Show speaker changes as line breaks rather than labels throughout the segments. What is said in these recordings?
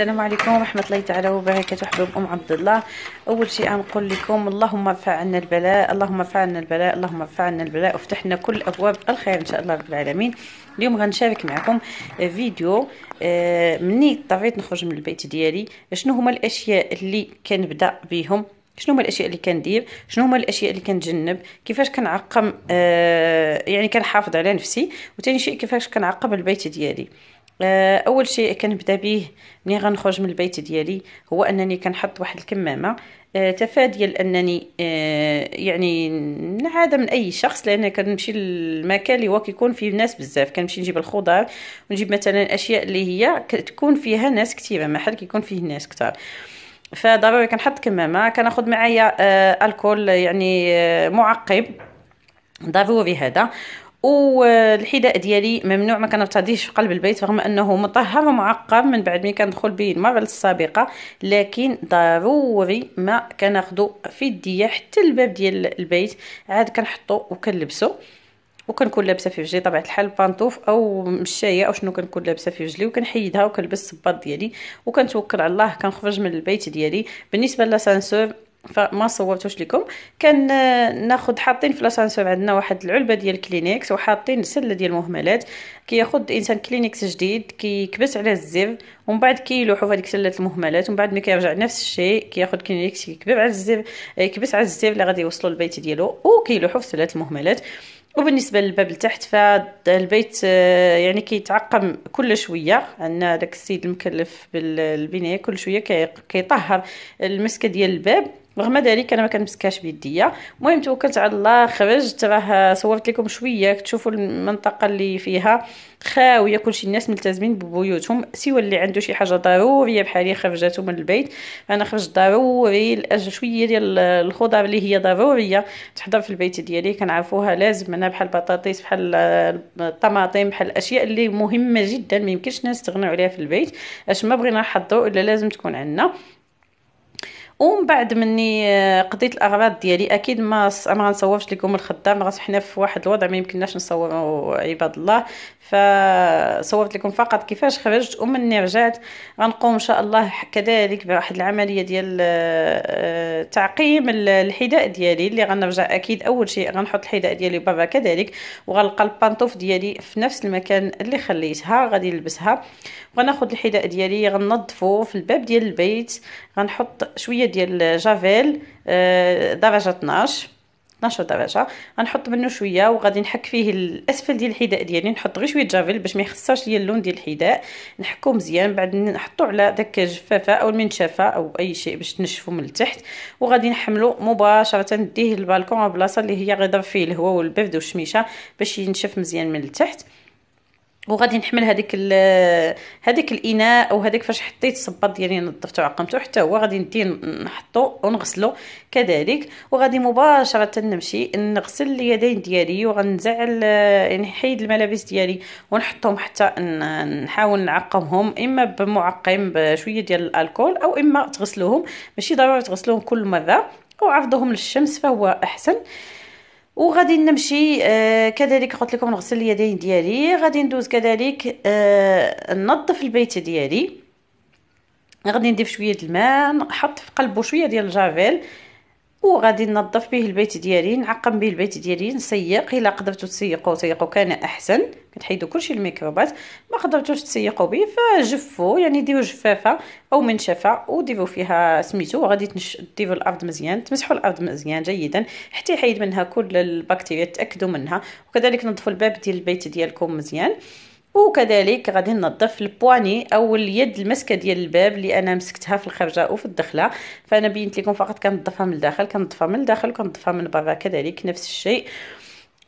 السلام عليكم ورحمة الله تعالى وبركاته حبيب أم عبد الله أول شيء أنقول لكم اللهم فعلنا البلاء اللهم فعلنا البلاء اللهم فعلنا البلاء وفتحنا كل أبواب الخير إن شاء الله رب العالمين اليوم غنشارك معكم فيديو آه، مني اضطريت نخرج من البيت ديالي شنو هما الأشياء اللي كنبدأ بهم شنو هما الاشياء اللي كندير شنو هما الاشياء اللي كنتجنب كيفاش كنعقم آه يعني كنحافظ على نفسي وثاني شيء كيفاش كنعقم البيت ديالي آه، اول شيء كنبدا به ملي غنخرج من البيت ديالي هو انني كنحط واحد الكمامه آه، تفاديا لانني آه، يعني نعاده من اي شخص لان كنمشي للمكان اللي هو كيكون فيه ناس بزاف كنمشي نجيب الخضار ونجيب مثلا اشياء اللي هي تكون فيها ناس كثيره محل كيكون فيه ناس كثار فضروري كنحط كمامه كناخذ معايا الكول يعني معقب ضروري هذا والحذاء ديالي ممنوع ما كنرتديهش في قلب البيت رغم انه مطهر ومعقم من بعد ما كندخل به المره السابقه لكن ضروري ما كناخذو في الديه حتى الباب ديال البيت عاد كنحطو وكنلبسو وكنكون لابسه في رجلي طبيعه الحال بانطوف او مشايه او شنو كنكون لابسه في رجلي وكنحيدها وكنلبس الصباط ديالي وكنتوكل على الله كنخرج من البيت ديالي بالنسبه لاسانسور فما صورتوش لكم كان آه، ناخد حاطين في لاسانسور عندنا واحد العلبه ديال كلينيكس وحاطين سله ديال المهملات كياخد انسان كلينيكس جديد كيكبس على الزر ومن بعد كيلوحو في هذيك سله المهملات ومن بعد ملي كيرجع نفس الشيء كياخد كلينيكس كيكبس على الزر آه، كيكبس على الزر اللي غادي يوصلو للبيت ديالو وكيلوحو في سله المهملات وبالنسبه للباب لتحت فالبيت آه، يعني كيتعقم كل شويه عندنا داك السيد المكلف بالبنايه كل شويه كيطهر المسكه ديال الباب رغم ذلك انا ما كنمسكاش بيديا المهم توكلت على الله خرجت راه صورت لكم شويه كتشوفوا المنطقه اللي فيها خاويه كلشي الناس ملتزمين ببيوتهم سوى اللي عنده شي حاجه ضروريه بحالي خرجاتو من البيت انا خرجت ضروري لاجل شويه ديال الخضر اللي هي ضروريه تحضر في البيت ديالي كنعرفوها لازم انا بحال البطاطيس بحال الطماطم بحال الاشياء اللي مهمه جدا ما يمكنش نستغنوا عليها في البيت اش ما بغينا نحضروا الا لازم تكون عندنا ومن بعد مني آه، قضيت الاغراض ديالي اكيد ما ما غنصورش لكم الخدام راه حنا في واحد الوضع ما يمكنناش نصوروا عباد الله فصورت لكم فقط كيفاش خرجت ومني رجعت غنقوم ان شاء الله كذلك بواحد العمليه ديال آه، آه، تعقيم الحذاء ديالي اللي غنرجع اكيد اول شيء غنحط الحذاء ديالي برا كذلك وغنلقى البانطوف ديالي في نفس المكان اللي خليتها غادي نلبسها وغناخذ الحذاء ديالي غننظفه في الباب ديال البيت غنحط شويه ديال جافيل آه، درجه 12 12 درجه غنحط منه شويه وغادي نحك فيه الاسفل ديال الحذاء ديالي نحط غير شويه جافيل باش ما يخسرش ليا اللون ديال الحذاء نحكو مزيان بعد نحطو على داك الجفافه او المنشفه او اي شيء باش تنشفو من التحت وغادي نحملو مباشره نديه للبالكون البلاصه اللي هي غيضرب فيه الهواء والبرد والشميشه باش ينشف مزيان من التحت وغادي نحمل هذيك هذيك الاناء او هذاك فاش حطيت الصباط ديالي نظفته وعقمته حتى هو غادي ندي نحطو ونغسلو كذلك وغادي مباشره نمشي نغسل اليدين ديالي وغنزع يعني نحيد الملابس ديالي ونحطهم حتى نحاول نعقمهم اما بمعقم بشويه ديال الالكول او اما تغسلوهم ماشي ضروري تغسلوهم كل مره وعرضوهم للشمس فهو احسن آه وغادي نمشي آه كذلك قلت لكم نغسل اليدين ديالي غادي ندوز كذلك آه ننظف البيت ديالي غادي نضيف شويه الماء نحط في قلبه شويه ديال الجافيل وغادي ننظف به البيت ديالي نعقم به البيت ديالي نسيق الا قدرتو تسيقو تسيقو كان احسن كتحيدو كلشي الميكروبات ما قدرتوش تسيقو به فجفو يعني ديرو جفافه او منشفه وديرو فيها سميتو وغادي تنش... ديروا الارض مزيان تمسحو الارض مزيان جيدا حتى يحيد منها كل البكتيريا تاكدوا منها وكذلك نظفوا الباب ديال البيت ديالكم مزيان وكذلك غادي ننظف البواني او اليد المسكه ديال الباب اللي انا مسكتها في الخرجه وفي الدخله فانا بينت لكم فقط كنضفها من الداخل كنضفها من الداخل وكنضفها من برا كذلك نفس الشيء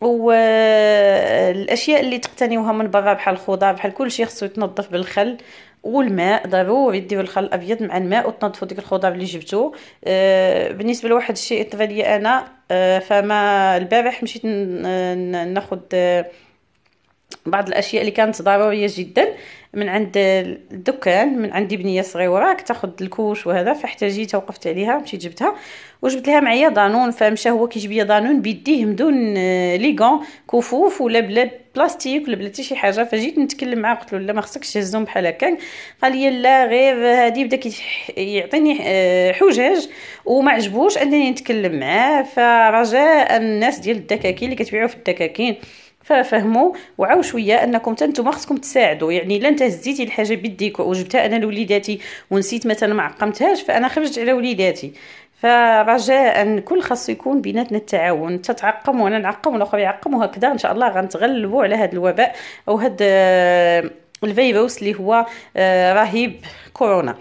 والاشياء اللي تقتنيوها من برا بحال الخضار بحال كل شيء خصو يتنظف بالخل والماء ضروري ديروا الخل الابيض مع الماء وتنظفوا ديك الخضار اللي جبتو آه بالنسبه لواحد الشيء طرا ليا انا آه فما البارح مشيت ناخذ آه، بعض الاشياء اللي كانت ضروريه جدا من عند الدكان من عندي بنيه صغيره كتاخذ الكوش وهذا فاحتاجيتها وقفت عليها مشيت جبتها وجبت لها معايا دانون فمشى هو كيجيب لي دانون بيديه بدون آه، ليغون كفوف ولا بلا بلاستيك ولا بلا حتى شي حاجه فجيت نتكلم معاه قلت له لا ما خصكش تهزهم بحال هكا قال لي لا غير هادي بدا يعطيني آه، حجج وما عجبوش انني نتكلم معاه فرجاء الناس ديال الدكاكين اللي كتبيعوا في الدكاكين ففهموا وعاو شويه انكم حتى نتوما خصكم تساعدوا يعني الا انت هزيتي الحاجه بيديك وجبتها انا لوليداتي ونسيت مثلا ما عقمتهاش فانا خرجت على وليداتي فرجاء كل خاص يكون بيناتنا التعاون تتعقم وانا نعقم والاخر يعقم وهكذا ان شاء الله غنتغلبوا على هذا الوباء او هذا آه، الفيروس اللي هو آه، رهيب كورونا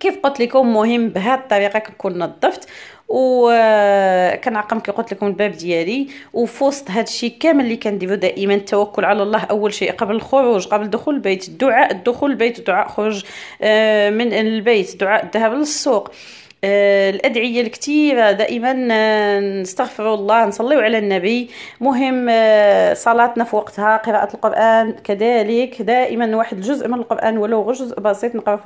كيف قلت لكم مهم بهذه الطريقه كنكون نظفت آه، كنعقم كي قلت لكم الباب ديالي وفي وسط هذا الشيء كامل اللي كنديرو دائما التوكل على الله اول شيء قبل الخروج قبل دخول البيت الدعاء الدخول البيت دعاء خروج آه، من البيت دعاء الذهاب للسوق آه، الأدعية الكثيرة دائما آه، نستغفر الله نصليو على النبي مهم آه، صلاتنا في وقتها قراءة القرآن كذلك دائما واحد الجزء من القرآن ولو جزء بسيط نقرأ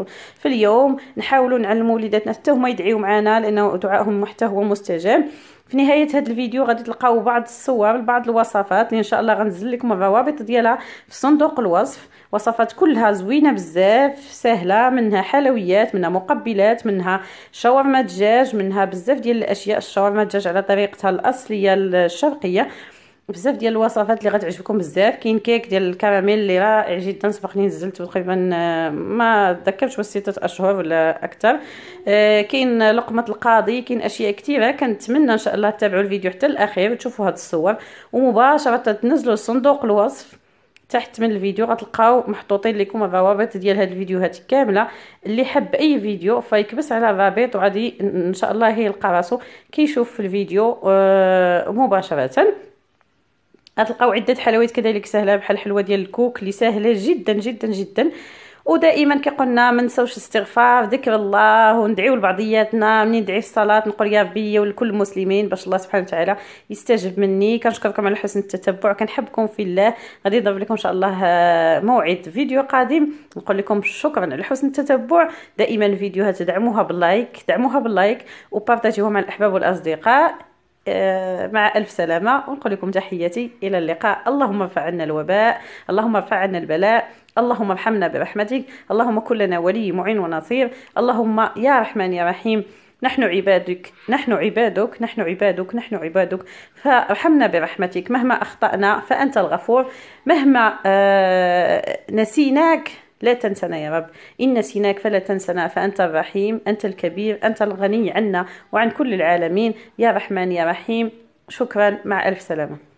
في اليوم نحاولوا نعلموا وليداتنا حتى هما يدعيو معنا لأنه دعائهم حتى هو مستجاب في نهايه هذا الفيديو غادي تلقاو بعض الصور لبعض الوصفات اللي ان شاء الله غنزل لكم الروابط ديالها في صندوق الوصف وصفات كلها زوينه بزاف سهله منها حلويات منها مقبلات منها شاورما دجاج منها بزاف ديال الاشياء الشاورما دجاج على طريقتها الاصليه الشرقيه بزاف ديال الوصفات اللي غتعجبكم بزاف كاين كيك ديال الكراميل اللي رائع جدا سبقني نزلته تقريبا آه، ما تذكرتش واش سته اشهر ولا اكثر آه، كاين لقمه القاضي كاين اشياء كثيره كنتمنى ان شاء الله تتابعوا الفيديو حتى الاخير وتشوفوا هاد الصور ومباشره تنزلوا صندوق الوصف تحت من الفيديو غتلقاو محطوطين لكم الروابط ديال هاد الفيديوهات كامله اللي حب اي فيديو فيكبس على الرابط وغادي ان شاء الله يلقى راسو كيشوف في الفيديو آه، مباشره غتلقاو عده حلويات كذلك سهله بحال الحلوه ديال الكوك اللي سهله جدا جدا جدا ودائما كقلنا ما نساوش الاستغفار ذكر الله وندعيو لبعضياتنا منين ندعي في الصلاه نقول يا ربي ولكل المسلمين باش الله سبحانه وتعالى يستجب مني كنشكركم على حسن التتبع كنحبكم في الله غادي نضرب لكم ان شاء الله آه، موعد فيديو قادم نقول لكم شكرا على حسن التتبع دائما فيديوهات تدعموها باللايك دعموها باللايك وبارطاجيوها مع الاحباب والاصدقاء آه، مع ألف سلامة ونقول لكم تحياتي إلى اللقاء اللهم ارفع عنا الوباء اللهم ارفع عنا البلاء اللهم ارحمنا برحمتك اللهم كن لنا ولي معين ونصير اللهم يا رحمن يا رحيم نحن عبادك نحن عبادك نحن عبادك نحن عبادك فارحمنا برحمتك مهما أخطأنا فأنت الغفور مهما آه، نسيناك لا تنسنا يا رب إن نسيناك فلا تنسنا فأنت الرحيم أنت الكبير أنت الغني عنا وعن كل العالمين يا رحمن يا رحيم شكرا مع ألف سلامة